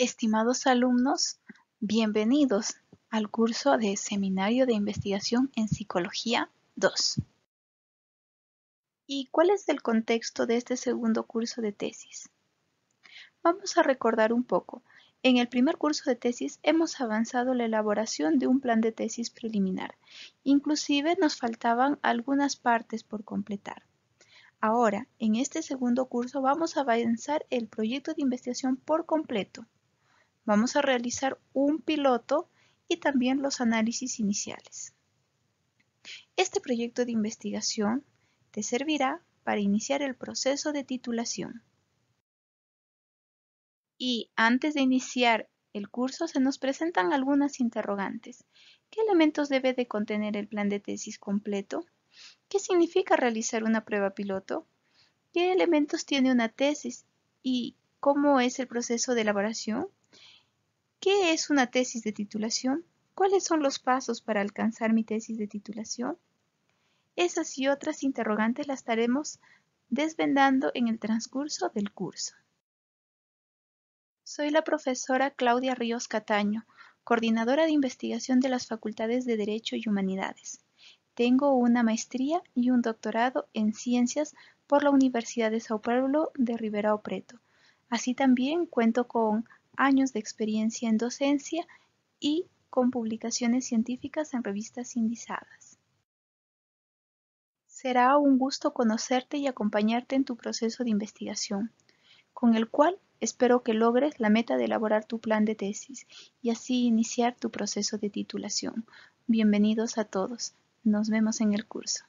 Estimados alumnos, bienvenidos al curso de Seminario de Investigación en Psicología 2. ¿Y cuál es el contexto de este segundo curso de tesis? Vamos a recordar un poco. En el primer curso de tesis hemos avanzado la elaboración de un plan de tesis preliminar. Inclusive nos faltaban algunas partes por completar. Ahora, en este segundo curso vamos a avanzar el proyecto de investigación por completo Vamos a realizar un piloto y también los análisis iniciales. Este proyecto de investigación te servirá para iniciar el proceso de titulación. Y antes de iniciar el curso se nos presentan algunas interrogantes. ¿Qué elementos debe de contener el plan de tesis completo? ¿Qué significa realizar una prueba piloto? ¿Qué elementos tiene una tesis y cómo es el proceso de elaboración? ¿Qué es una tesis de titulación? ¿Cuáles son los pasos para alcanzar mi tesis de titulación? Esas y otras interrogantes las estaremos desvendando en el transcurso del curso. Soy la profesora Claudia Ríos Cataño, coordinadora de investigación de las Facultades de Derecho y Humanidades. Tengo una maestría y un doctorado en ciencias por la Universidad de Sao Paulo de Ribeirão Preto. Así también cuento con años de experiencia en docencia y con publicaciones científicas en revistas indizadas. Será un gusto conocerte y acompañarte en tu proceso de investigación, con el cual espero que logres la meta de elaborar tu plan de tesis y así iniciar tu proceso de titulación. Bienvenidos a todos. Nos vemos en el curso.